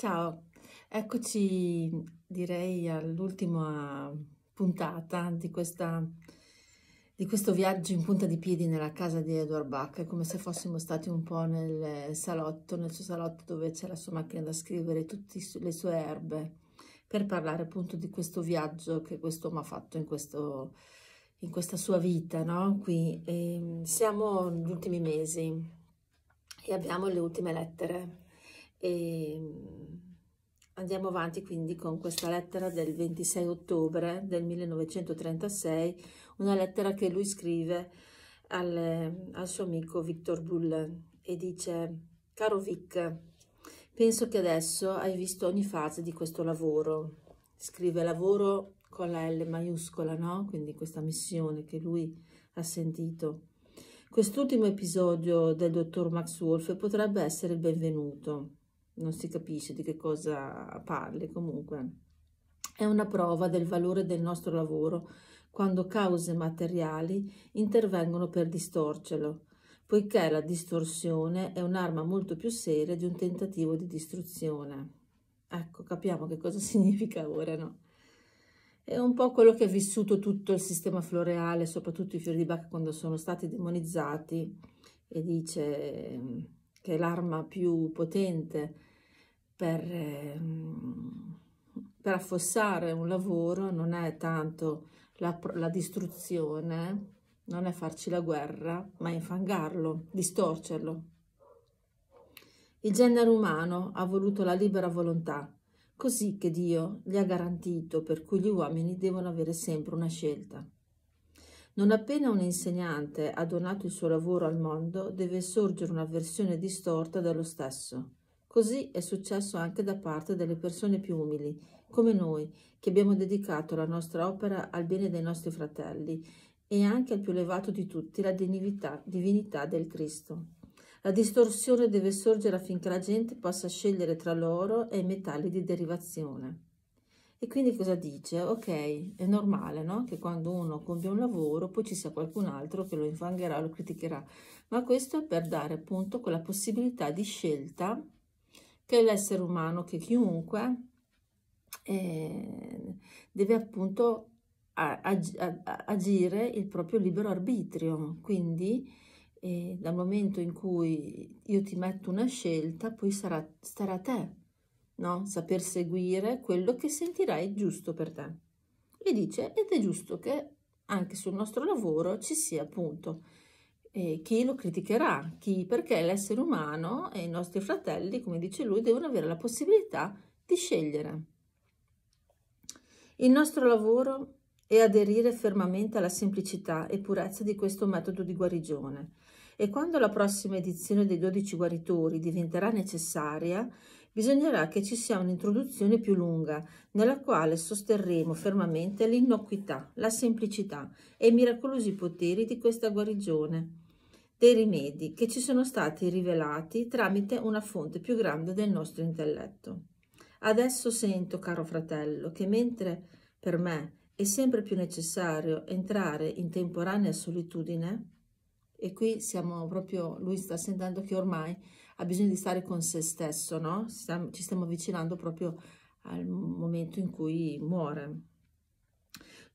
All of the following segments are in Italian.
Ciao, eccoci direi all'ultima puntata di, questa, di, questo viaggio in punta di piedi nella casa di Edward Bach, è come se fossimo stati un po' nel salotto, nel suo salotto dove c'è la sua macchina da scrivere, tutte le sue erbe, per parlare appunto di questo viaggio che quest'uomo ha fatto in, questo, in questa sua vita, no? Qui e ehm, siamo negli ultimi mesi e abbiamo le ultime lettere. E ehm, Andiamo avanti quindi con questa lettera del 26 ottobre del 1936, una lettera che lui scrive al, al suo amico Victor Bull e dice «Caro Vic, penso che adesso hai visto ogni fase di questo lavoro». Scrive «lavoro» con la L maiuscola, no? Quindi questa missione che lui ha sentito. Quest'ultimo episodio del dottor Max Wolf potrebbe essere il benvenuto non si capisce di che cosa parli comunque. È una prova del valore del nostro lavoro quando cause materiali intervengono per distorcerlo, poiché la distorsione è un'arma molto più seria di un tentativo di distruzione. Ecco, capiamo che cosa significa ora, no? È un po' quello che ha vissuto tutto il sistema floreale, soprattutto i fiori di Bach quando sono stati demonizzati e dice ehm, che l'arma più potente per, ehm, per affossare un lavoro non è tanto la, la distruzione, non è farci la guerra, ma infangarlo, distorcerlo. Il genere umano ha voluto la libera volontà, così che Dio gli ha garantito per cui gli uomini devono avere sempre una scelta. Non appena un insegnante ha donato il suo lavoro al mondo, deve sorgere una versione distorta dello stesso. Così è successo anche da parte delle persone più umili, come noi, che abbiamo dedicato la nostra opera al bene dei nostri fratelli e anche al più elevato di tutti, la divinità, divinità del Cristo. La distorsione deve sorgere affinché la gente possa scegliere tra l'oro e i metalli di derivazione. E quindi cosa dice? Ok, è normale no? che quando uno compie un lavoro poi ci sia qualcun altro che lo infangherà lo criticherà, ma questo è per dare appunto quella possibilità di scelta che l'essere umano, che chiunque, eh, deve appunto ag agire il proprio libero arbitrio. Quindi eh, dal momento in cui io ti metto una scelta, poi sarà, starà a te no? saper seguire quello che sentirai giusto per te. E dice, ed è giusto che anche sul nostro lavoro ci sia appunto e chi lo criticherà, chi, perché l'essere umano e i nostri fratelli, come dice lui, devono avere la possibilità di scegliere. Il nostro lavoro è aderire fermamente alla semplicità e purezza di questo metodo di guarigione e quando la prossima edizione dei 12 guaritori diventerà necessaria, bisognerà che ci sia un'introduzione più lunga nella quale sosterremo fermamente l'innocuità, la semplicità e i miracolosi poteri di questa guarigione dei rimedi che ci sono stati rivelati tramite una fonte più grande del nostro intelletto. Adesso sento, caro fratello, che mentre per me è sempre più necessario entrare in temporanea solitudine, e qui siamo proprio, lui sta sentendo che ormai ha bisogno di stare con se stesso, no? Ci stiamo avvicinando proprio al momento in cui muore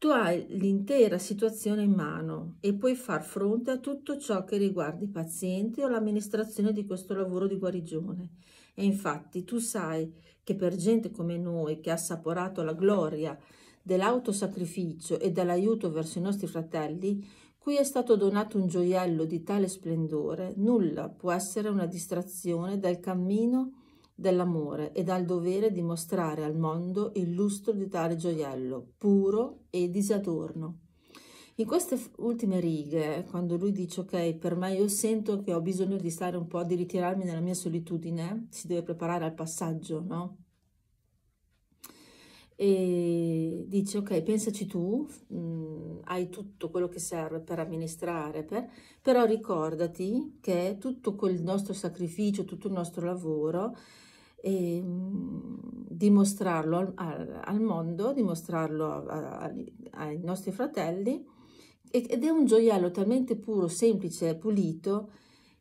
tu hai l'intera situazione in mano e puoi far fronte a tutto ciò che riguarda i pazienti o l'amministrazione di questo lavoro di guarigione. E infatti tu sai che per gente come noi che ha assaporato la gloria dell'autosacrificio e dell'aiuto verso i nostri fratelli, cui è stato donato un gioiello di tale splendore, nulla può essere una distrazione dal cammino dell'amore ed ha il dovere di mostrare al mondo il lustro di tale gioiello, puro e disadorno. In queste ultime righe, quando lui dice ok, per me io sento che ho bisogno di stare un po', di ritirarmi nella mia solitudine, si deve preparare al passaggio, no? E dice ok, pensaci tu, mh, mm, hai tutto quello che serve per amministrare, per, però ricordati che tutto quel nostro sacrificio, tutto il nostro lavoro e mhmm, dimostrarlo al, al, al mondo, dimostrarlo a, a, ai nostri fratelli ed è un gioiello talmente puro, semplice, pulito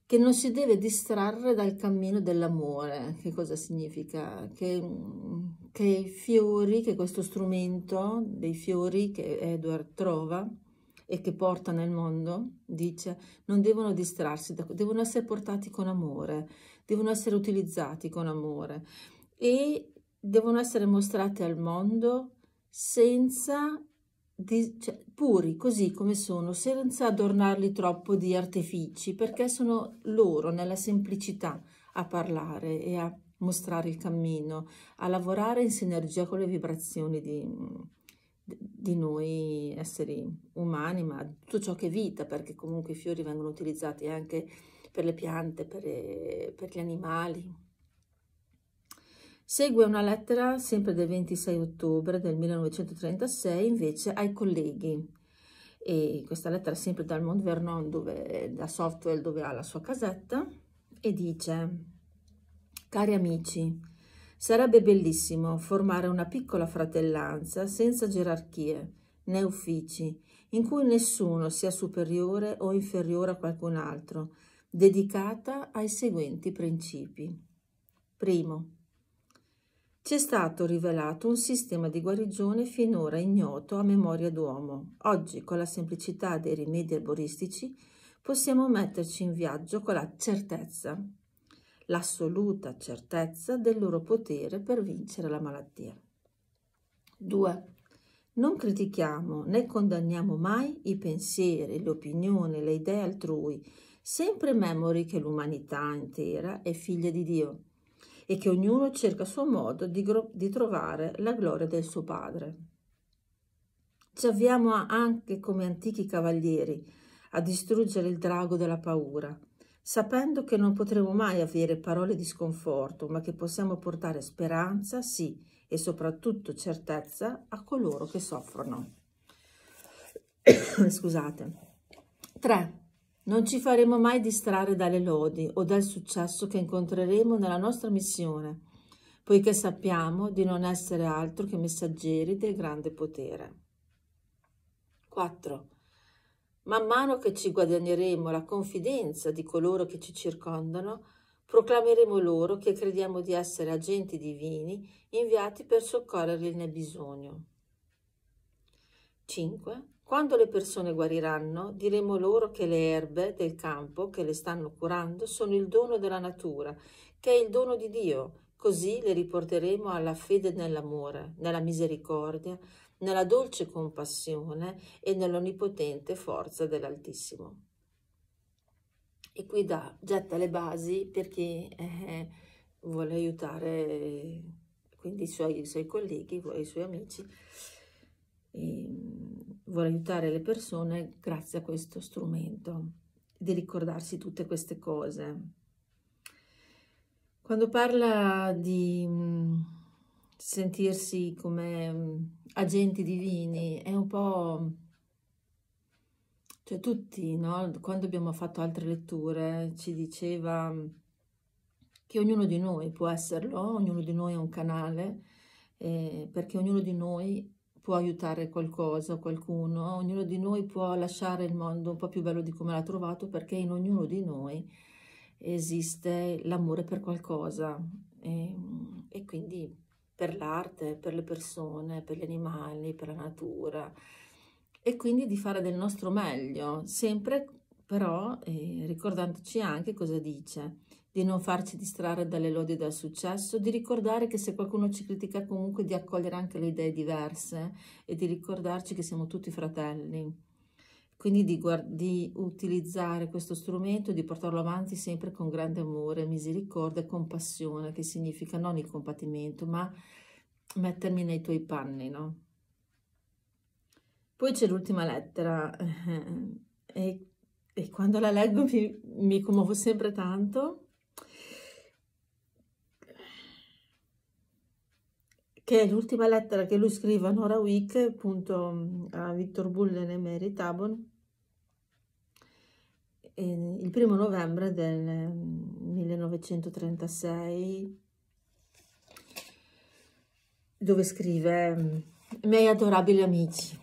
che non si deve distrarre dal cammino dell'amore. Che cosa significa? Che, mhmm, che i fiori, che questo strumento dei fiori che Edward trova e che porta nel mondo, dice, non devono distrarsi, devono essere portati con amore, devono essere utilizzati con amore e devono essere mostrati al mondo senza cioè, puri così come sono, senza adornarli troppo di artifici, perché sono loro nella semplicità a parlare e a mostrare il cammino, a lavorare in sinergia con le vibrazioni di, di noi esseri umani, ma tutto ciò che è vita, perché comunque i fiori vengono utilizzati anche per le piante, per, eh, per gli animali. Segue una lettera, sempre del 26 ottobre del 1936, invece ai colleghi. E questa lettera sempre dal Mont Vernon, dove, da Software, dove ha la sua casetta, e dice «Cari amici, sarebbe bellissimo formare una piccola fratellanza senza gerarchie, né uffici, in cui nessuno sia superiore o inferiore a qualcun altro, dedicata ai seguenti principi. Primo, ci è stato rivelato un sistema di guarigione finora ignoto a memoria d'uomo. Oggi, con la semplicità dei rimedi erboristici, possiamo metterci in viaggio con la certezza, l'assoluta certezza del loro potere per vincere la malattia. 2. Non critichiamo né condanniamo mai i pensieri, le opinioni, le idee altrui, sempre memori che l'umanità intera è figlia di Dio e che ognuno cerca a suo modo di, di trovare la gloria del suo Padre. Ci avviamo anche come antichi cavalieri a distruggere il drago della paura, sapendo che non potremo mai avere parole di sconforto, ma che possiamo portare speranza, sì, e soprattutto certezza a coloro che soffrono. Scusate. 3. Non ci faremo mai distrarre dalle lodi o dal successo che incontreremo nella nostra missione, poiché sappiamo di non essere altro che messaggeri del grande potere. 4. Man mano che ci guadagneremo la confidenza di coloro che ci circondano, proclameremo loro che crediamo di essere agenti divini inviati per soccorrerli nel bisogno. 5. Quando le persone guariranno, diremo loro che le erbe del campo che le stanno curando sono il dono della natura, che è il dono di Dio. Così le riporteremo alla fede nell'amore, nella misericordia, nella dolce compassione e nell'onnipotente forza dell'Altissimo. E qui da, getta le basi per chi eh, vuole aiutare quindi i suoi, i suoi colleghi, i suoi amici. E, ehm, vuole aiutare le persone grazie a questo strumento, di ricordarsi tutte queste cose. Quando parla di sentirsi come agenti divini, è un po'... Cioè tutti, no? quando abbiamo fatto altre letture, ci diceva che ognuno di noi può esserlo, ognuno di noi è un canale, eh, perché ognuno di noi può aiutare qualcosa, qualcuno, ognuno di noi può lasciare il mondo un po' più bello di come l'ha trovato perché in ognuno di noi esiste l'amore per qualcosa e, ehm, e quindi per l'arte, per le persone, per gli animali, per la natura e quindi di fare del nostro meglio, sempre però eh, ricordandoci anche cosa dice di non farci distrarre dalle lodi e dal successo, di ricordare che se qualcuno ci critica comunque di accogliere anche le idee diverse e di ricordarci che siamo tutti fratelli. Quindi di, di utilizzare questo strumento, di portarlo avanti sempre con grande amore, misericordia e compassione, che significa non il compatimento, ma mettermi nei tuoi panni, no? Poi c'è l'ultima lettera eh, eh, e, e, quando la leggo mi, mi commuovo sempre tanto che è l'ultima lettera che lui scrive a Nora Wick, appunto a Victor Bullen e Mary Tabon, il primo novembre del 1936, dove scrive «Miei adorabili amici,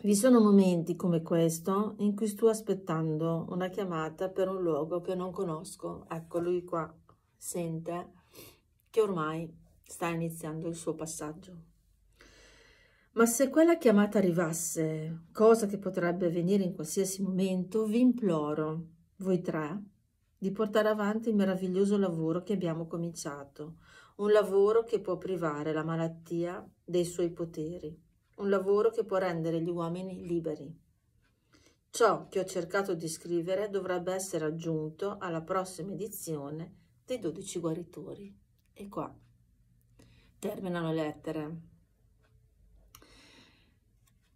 vi sono momenti come questo in cui sto aspettando una chiamata per un luogo che non conosco». Ecco, lui qua sente che ormai sta iniziando il suo passaggio. Ma se quella chiamata arrivasse, cosa che potrebbe avvenire in qualsiasi momento, vi imploro, voi tre, di portare avanti il meraviglioso lavoro che abbiamo cominciato, un lavoro che può privare la malattia dei suoi poteri, un lavoro che può rendere gli uomini liberi. Ciò che ho cercato di scrivere dovrebbe essere aggiunto alla prossima edizione dei 12 guaritori. E qua terminano le lettere.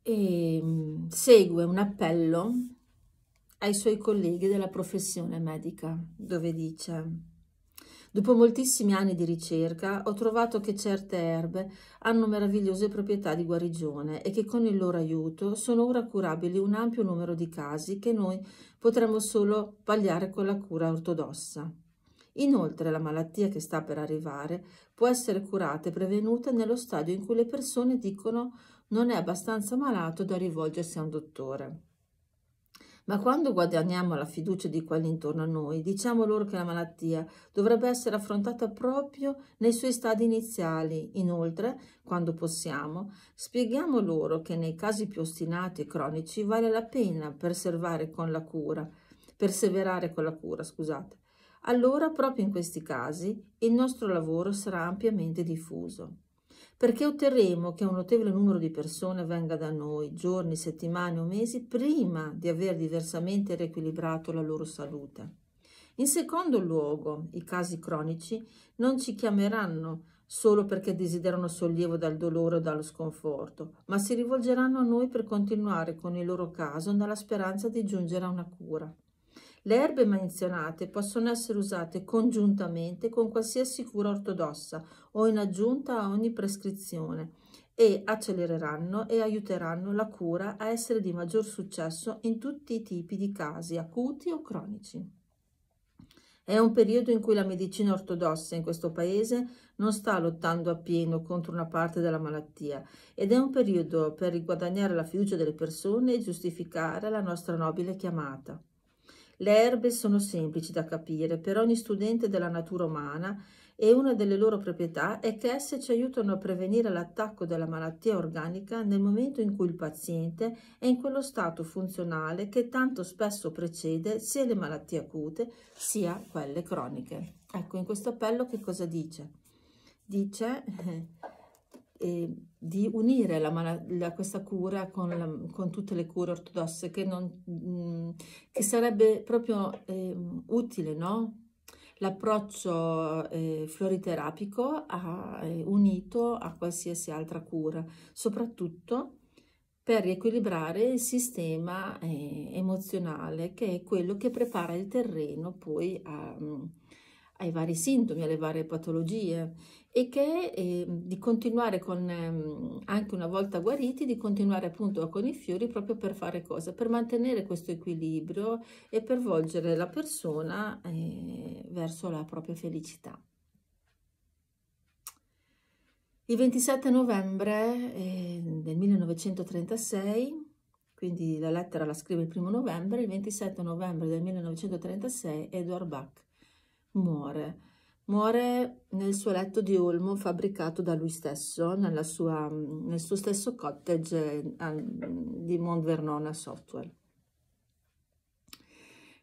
E mm, segue un appello ai suoi colleghi della professione medica, dove dice Dopo moltissimi anni di ricerca ho trovato che certe erbe hanno meravigliose proprietà di guarigione e che con il loro aiuto sono ora curabili un ampio numero di casi che noi potremmo solo pagliare con la cura ortodossa. Inoltre la malattia che sta per arrivare può essere curata e prevenuta nello stadio in cui le persone dicono non è abbastanza malato da rivolgersi a un dottore. Ma quando guadagniamo la fiducia di quelli intorno a noi, diciamo loro che la malattia dovrebbe essere affrontata proprio nei suoi stadi iniziali. Inoltre, quando possiamo, spieghiamo loro che nei casi più ostinati e cronici vale la pena perseverare con la cura, perseverare con la cura, scusate, allora proprio in questi casi il nostro lavoro sarà ampiamente diffuso, perché otterremo che un notevole numero di persone venga da noi giorni, settimane o mesi prima di aver diversamente riequilibrato la loro salute. In secondo luogo, i casi cronici non ci chiameranno solo perché desiderano sollievo dal dolore o dallo sconforto, ma si rivolgeranno a noi per continuare con il loro caso nella speranza di giungere a una cura. Le erbe menzionate possono essere usate congiuntamente con qualsiasi cura ortodossa o in aggiunta a ogni prescrizione e accelereranno e aiuteranno la cura a essere di maggior successo in tutti i tipi di casi acuti o cronici. È un periodo in cui la medicina ortodossa in questo paese non sta lottando appieno contro una parte della malattia ed è un periodo per riguadagnare la fiducia delle persone e giustificare la nostra nobile chiamata. Le erbe sono semplici da capire per ogni studente della natura umana e una delle loro proprietà è che esse ci aiutano a prevenire l'attacco della malattia organica nel momento in cui il paziente è in quello stato funzionale che tanto spesso precede sia le malattie acute sia quelle croniche. Ecco, in questo appello che cosa dice? Dice di unire la mal- la, questa cura con, la, con, tutte le cure ortodosse, che, non, mh, mm, che sarebbe proprio eh, utile, no? L'approccio eh, floriterapico ha, unito a qualsiasi altra cura, soprattutto per riequilibrare il sistema eh, emozionale, che è quello che prepara il terreno poi a... Mh, mm, ai vari sintomi, alle varie patologie e che eh, di continuare con, eh, anche una volta guariti, di continuare appunto con i fiori proprio per fare cosa? Per mantenere questo equilibrio e per volgere la persona eh, verso la propria felicità. Il 27 novembre ehm, del 1936 quindi la lettera la scrive il primo novembre, il 27 novembre del 1936 Edward Bach muore. Muore nel suo letto di olmo fabbricato da lui stesso, sua, mm, nel suo stesso cottage mm, di Vernona Software.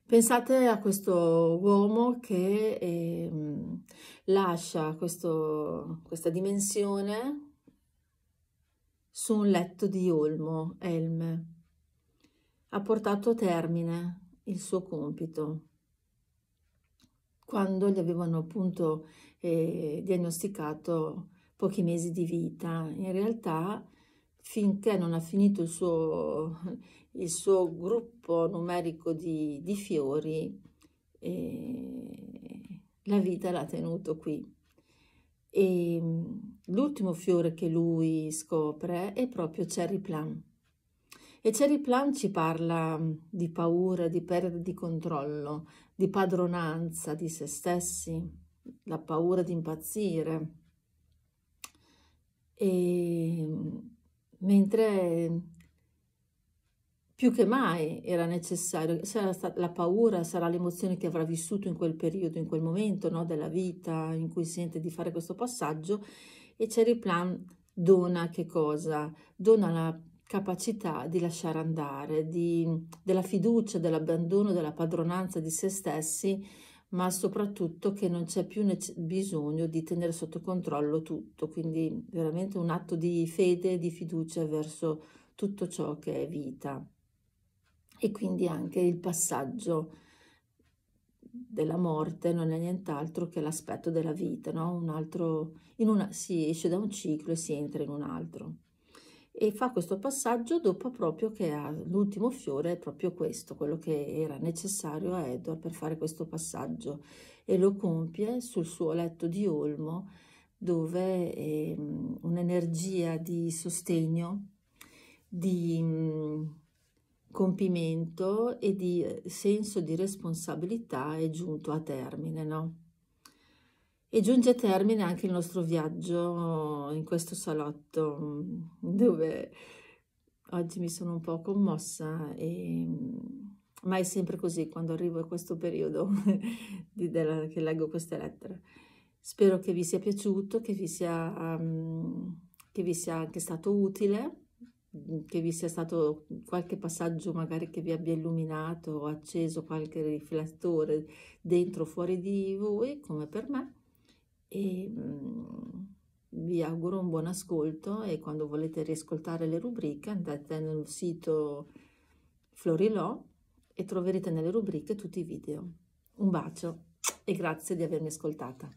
Pensate a questo uomo che eh, lascia questo, questa dimensione su un letto di olmo, Elme. Ha portato a termine il suo compito quando gli avevano appunto eh, diagnosticato pochi mesi di vita. In realtà, finché non ha finito il suo, il suo gruppo numerico di, di fiori, eh, la vita l'ha tenuto qui. E mm, l'ultimo fiore che lui scopre è proprio Cherry Plum. E Cherry Plum ci parla di paura, di perdita di controllo, di padronanza di se stessi, la paura di impazzire. E mentre più che mai era necessario, sarà la paura, sarà l'emozione che avrà vissuto in quel periodo, in quel momento no, della vita in cui sente di fare questo passaggio e Cherry Plum dona che cosa? Dona la capacità di lasciare andare, di, della fiducia, dell'abbandono, della padronanza di se stessi, ma soprattutto che non c'è più bisogno di tenere sotto controllo tutto, quindi veramente un atto di fede e di fiducia verso tutto ciò che è vita. E quindi anche il passaggio della morte non è nient'altro che l'aspetto della vita, no? un altro, una, si esce da un ciclo e si entra in un altro e fa questo passaggio dopo proprio che ha l'ultimo fiore è proprio questo, quello che era necessario a Edward per fare questo passaggio e lo compie sul suo letto di olmo dove eh, un'energia di sostegno, di mhmm, compimento e di eh, senso di responsabilità è giunto a termine, no? e giunge a termine anche il nostro viaggio in questo salotto mm, dove oggi mi sono un po' commossa e, mm, ma è sempre così quando arrivo a questo periodo di, della, che leggo queste lettere. Spero che vi sia piaciuto, che vi sia, um, che vi sia anche stato utile che vi sia stato qualche passaggio magari che vi abbia illuminato o acceso qualche riflettore dentro o fuori di voi, come per me e mm, vi auguro un buon ascolto e quando volete riascoltare le rubriche andate nel sito Florilò e troverete nelle rubriche tutti i video. Un bacio e grazie di avermi ascoltata.